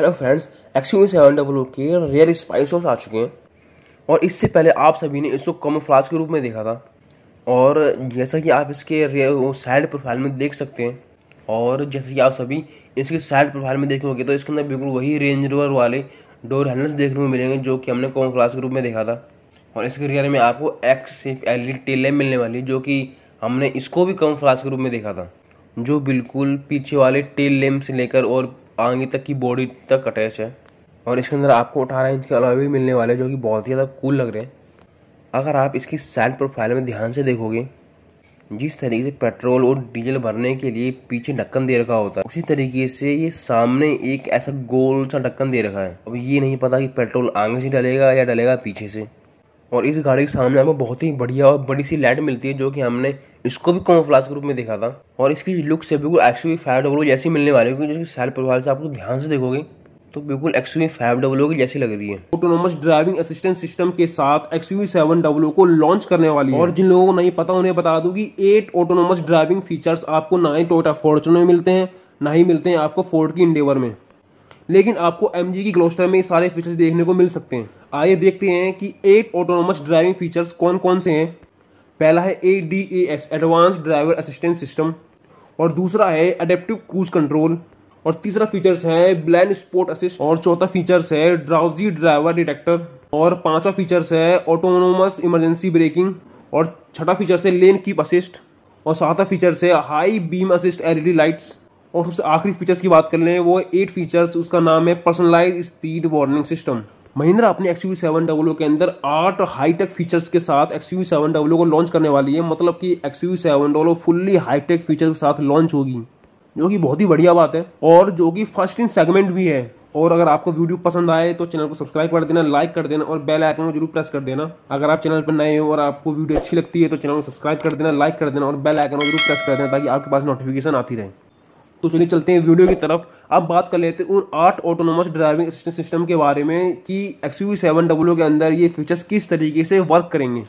hello friends X U seven double O के rare spice आ चुके हैं और इससे पहले आप सभी ने इसको कम फ्लास के रूप में देखा था और जैसा कि आप इसके साइड प्रोफाइल में देख सकते हैं और जैसे कि आप सभी इसके साइड प्रोफाइल में देखोगे तो इसके अंदर बिल्कुल वही रेंज रोवर वाले डोर हैंडल्स देखने को मिलेंगे जो कि हमने कॉम फ्लास के रूप में देखा था और इसके रियर में आपको X shape L E tail मिलने वाली जो कि हमने इसको भी कम फ्लास के रूप में देखा था जो बिल्कुल पीछे वाले टेल लेम्प से लेकर और आगे तक की बॉडी तक अटैच है और इसके अंदर आपको अठारह इंच के अलावा भी मिलने वाले जो कि बहुत ही ज़्यादा कूल लग रहे हैं अगर आप इसकी साइड प्रोफाइल में ध्यान से देखोगे जिस तरीके से पेट्रोल और डीजल भरने के लिए पीछे ढक्कन दे रखा होता है उसी तरीके से ये सामने एक ऐसा गोल सा ढक्कन दे रखा है अब ये नहीं पता कि पेट्रोल आगे से डलेगा या डलेगा पीछे से और इस गाड़ी के सामने आपको बहुत ही बढ़िया और बड़ी सी लाइट मिलती है जो कि हमने इसको भी कॉमफ्लास के रूप में देखा था और इसकी लुक से बिल्कुल एक्स वी फाइव डब्लो जैसी मिलने वाली है जो साइड प्रोफाइल से आपको ध्यान से देखोगे तो बिल्कुल एक्स वी फाइव डब्लो की जैसी लग रही है ऑटोनोमस ड्राइविंग असिस्टेंट सिस्टम के साथ एक्स वी सेवन डब्लो को लॉन्च करने वाली है और जिन लोगों को नहीं पता उन्हें बता दूं कि एट ऑटोनोमस ड्राइविंग फीचर्स आपको ना ही टोटा फॉर्चुनर में मिलते हैं ना ही मिलते हैं आपको फोर्ड की इंडेवर में लेकिन आपको एम की ग्लोस्टर में ये सारे फीचर्स देखने को मिल सकते हैं आइए देखते हैं कि एट ऑटोनोमस ड्राइविंग फीचर्स कौन कौन से हैं पहला है A D A S advance driver assistance system और दूसरा है अडेप्टिव क्रूज कंट्रोल और तीसरा फीचर्स है ब्लैंड स्पोर्ट असिस्ट और चौथा फीचर्स है ड्राउजी ड्राइवर डिटेक्टर और पांचवा फीचर्स है ऑटोनोमस इमरजेंसी ब्रेकिंग और छठा फीचर्स है लेन कीप असिस्ट और सातवा फीचर्स है high beam assist LED lights और सबसे आखिरी फीचर्स की बात कर लें वो एट फीचर्स उसका नाम है personalise speed warning system Mahindra अपने एक्स यू सेवन डब्ल्यू के अंदर आठ हाईटेक फीचर्स के साथ एक्स यू सेवन डब्ल्यू को लॉन्च करने वाली है मतलब कि X U seven W fully hi tech feature के साथ लॉन्च होगी जो कि बहुत ही बढ़िया बात है और जो कि फर्स्ट इन सेगमेंट भी है और अगर आपको वीडियो पसंद आए तो चैनल को सब्सक्राइब कर देना लाइक कर देना और बेल आइकन को जरूर प्रेस कर देना अगर आप चैनल पर नए हो और आपको वीडियो अच्छी लगती है तो चैनल को सब्सक्राइब कर देना लाइक कर देना और बेल आइकन को जरूर प्रेस कर देना ताकि आपके पास नोटिफिकेशन आती रहे तो चलिए चलते हैं वीडियो की तरफ अब बात कर लेते हैं उन आठ ऑटोनोमस ड्राइविंग असिस्टेंट सिस्टम के बारे में कि एक्स यू सेवन डब्ल्यू के अंदर ये फीचर्स किस तरीके से वर्क करेंगे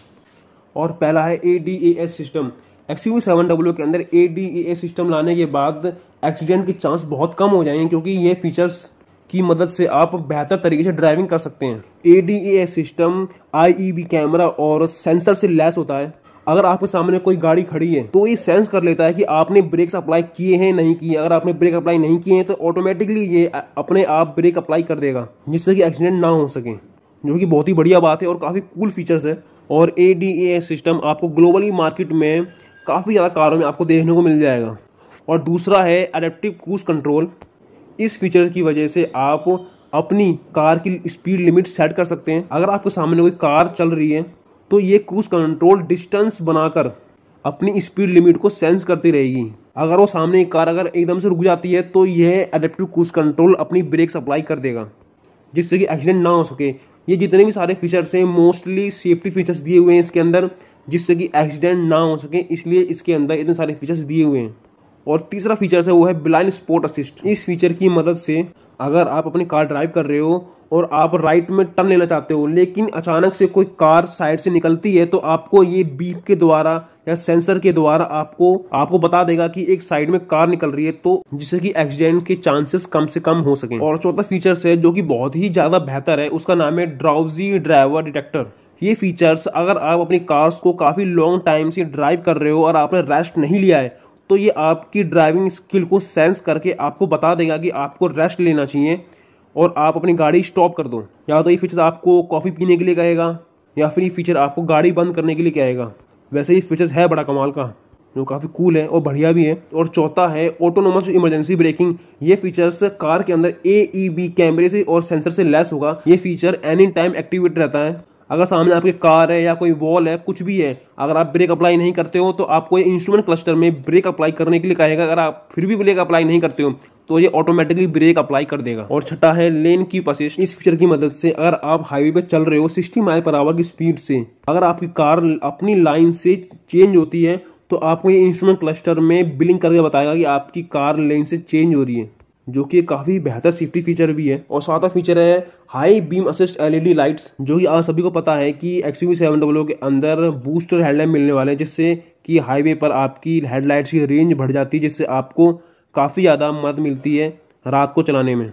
और पहला है A D A S system X U seven W के अंदर A D A S system लाने के बाद एक्सीडेंट के चांस बहुत कम हो जाएंगे क्योंकि ये फीचर्स की मदद से आप बेहतर तरीके से ड्राइविंग कर सकते हैं A D A S system I E B camera और सेंसर से लैस होता है अगर आपके सामने कोई गाड़ी खड़ी है तो ये सेंस कर लेता है कि आपने ब्रेक्स अप्लाई किए हैं नहीं किए अगर आपने ब्रेक अप्लाई नहीं किए हैं तो ऑटोमेटिकली ये अपने आप ब्रेक अप्लाई कर देगा जिससे कि एक्सीडेंट ना हो सके जो कि बहुत ही बढ़िया बात है और काफ़ी कूल फीचर्स है और ए डी ए सिस्टम आपको ग्लोबली मार्केट में काफ़ी ज़्यादा कारों में आपको देखने को मिल जाएगा और दूसरा है अडेप्टिव क्रूज कंट्रोल इस फीचर की वजह से आप अपनी कार की स्पीड लिमिट सेट कर सकते हैं अगर आपके सामने कोई कार चल रही है तो ये क्रूज कंट्रोल डिस्टेंस बनाकर अपनी स्पीड लिमिट को सेंस करती रहेगी अगर वो सामने एक कार अगर एकदम से रुक जाती है तो यह अडेप्टिव क्रूज कंट्रोल अपनी ब्रेक सप्लाई कर देगा जिससे कि एक्सीडेंट ना हो सके ये जितने भी सारे फीचर्स हैं मोस्टली सेफ्टी फीचर्स दिए हुए हैं इसके अंदर जिससे कि एक्सीडेंट ना हो सके इसलिए इसके अंदर इतने सारे फीचर्स दिए हुए हैं और तीसरा फीचर है वो है ब्लाइंड स्पोर्ट असिस्ट इस फीचर की मदद से अगर आप अपनी कार ड्राइव कर रहे हो और आप राइट में टर्न लेना चाहते हो लेकिन अचानक से कोई कार साइड से निकलती है तो आपको ये बीप के द्वारा या सेंसर के द्वारा आपको आपको बता देगा कि एक साइड में कार निकल रही है तो जिससे कि एक्सीडेंट के चांसेस कम से कम हो सके और चौथा फीचर है जो कि बहुत ही ज्यादा बेहतर है उसका नाम है ड्राउजी ड्राइवर डिटेक्टर ये फीचर्स अगर आप अपनी कार्स को काफ़ी लॉन्ग टाइम से ड्राइव कर रहे हो और आपने रेस्ट नहीं लिया है तो ये आपकी ड्राइविंग स्किल को सेंस करके आपको बता देगा कि आपको रेस्ट लेना चाहिए और आप अपनी गाड़ी स्टॉप कर दो या तो ये फीचर आपको कॉफ़ी पीने के लिए कहेगा या फिर ये फीचर आपको गाड़ी बंद करने के लिए कहेगा वैसे ये फीचर्स है बड़ा कमाल का जो काफ़ी कूल है और बढ़िया भी है और चौथा है ऑटोनोमस इमरजेंसी ब्रेकिंग ये फीचर्स कार के अंदर ए ई बी कैमरे से और सेंसर से लेस होगा ये फीचर एनी टाइम एक्टिवेट रहता है अगर सामने आपके कार है या कोई वॉल है कुछ भी है अगर आप ब्रेक अप्लाई नहीं करते हो तो आपको ये इंस्ट्रूमेंट क्लस्टर में ब्रेक अप्लाई करने के लिए कहेगा अगर आप फिर भी ब्रेक अप्लाई नहीं करते हो तो ये ऑटोमेटिकली ब्रेक अप्लाई कर देगा और छठा है लेन की असिस्ट इस फीचर की मदद से अगर आप हाईवे पर चल रहे हो सिक्सटी माइल पर आवर की स्पीड से अगर आपकी कार अपनी लाइन से चेंज होती है तो आपको ये इंस्ट्रूमेंट क्लस्टर में बिलिंग करके बताएगा कि आपकी कार लेन से चेंज हो रही है जो कि काफ़ी बेहतर सेफ्टी फीचर भी है और सातवां फीचर है high beam assist LED lights जो कि आप सभी को पता है कि एक्स यू सेवन डब्लो के अंदर बूस्टर हेडलाइट मिलने वाले हैं जिससे कि हाईवे पर आपकी हेडलाइट्स की रेंज बढ़ जाती है जिससे आपको काफ़ी ज़्यादा मदद मिलती है रात को चलाने में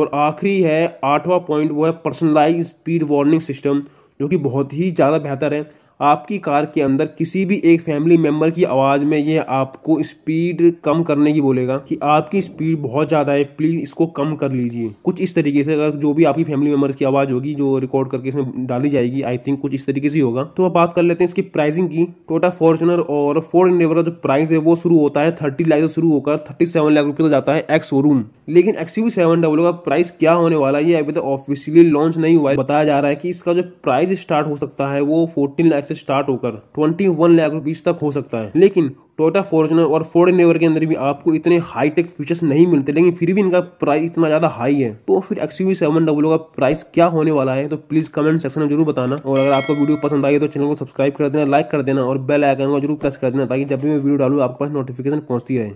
और आखिरी है आठवां पॉइंट वो है पर्सनलाइज स्पीड वार्निंग सिस्टम जो कि बहुत ही ज़्यादा बेहतर है आपकी कार के अंदर किसी भी एक फैमिली मेंबर की आवाज़ में यह आपको स्पीड कम करने की बोलेगा कि आपकी स्पीड बहुत ज़्यादा है प्लीज़ इसको कम कर लीजिए कुछ इस तरीके से अगर जो भी आपकी फैमिली मेंबर्स की आवाज़ होगी जो रिकॉर्ड करके इसमें डाली जाएगी आई थिंक कुछ इस तरीके से होगा तो अब बात कर लेते हैं इसकी प्राइसिंग की टोटा फॉर्चुनर और फोर्ड इंडेवर का जो प्राइस है वो शुरू होता है थर्टी लाख से शुरू होकर थर्टी सेवन लाख रुपये तो जाता है एक्स शोरूम लेकिन एक्स यू सेवन डब्ल्यू का प्राइस क्या होने वाला है ये अभी तो ऑफिशियली लॉन्च नहीं हुआ है बताया जा रहा है कि इसका जो प्राइस स्टार्ट हो सकता है वो फोर्टीन लाख से स्टार्ट होकर 21 लाख रुपीज तक हो सकता है लेकिन टोयोटा फॉर्चुनर और फोर्ड नेवर के अंदर भी आपको इतने हाई टेक फीचर्स नहीं मिलते लेकिन फिर भी इनका प्राइस इतना ज्यादा हाई है तो फिर एक्सयूवी सेवन डब्ल्यू का प्राइस क्या होने वाला है तो प्लीज कमेंट सेक्शन में जरूर बताना और अगर आपको वीडियो पसंद आई तो चैनल को सब्सक्राइब कर देना लाइक कर देना और बेल आइकन को जरूर प्रेस कर देना ताकि जब भी मैं वीडियो डालू आपके पास नोटिफिकेशन पहुंचती रहे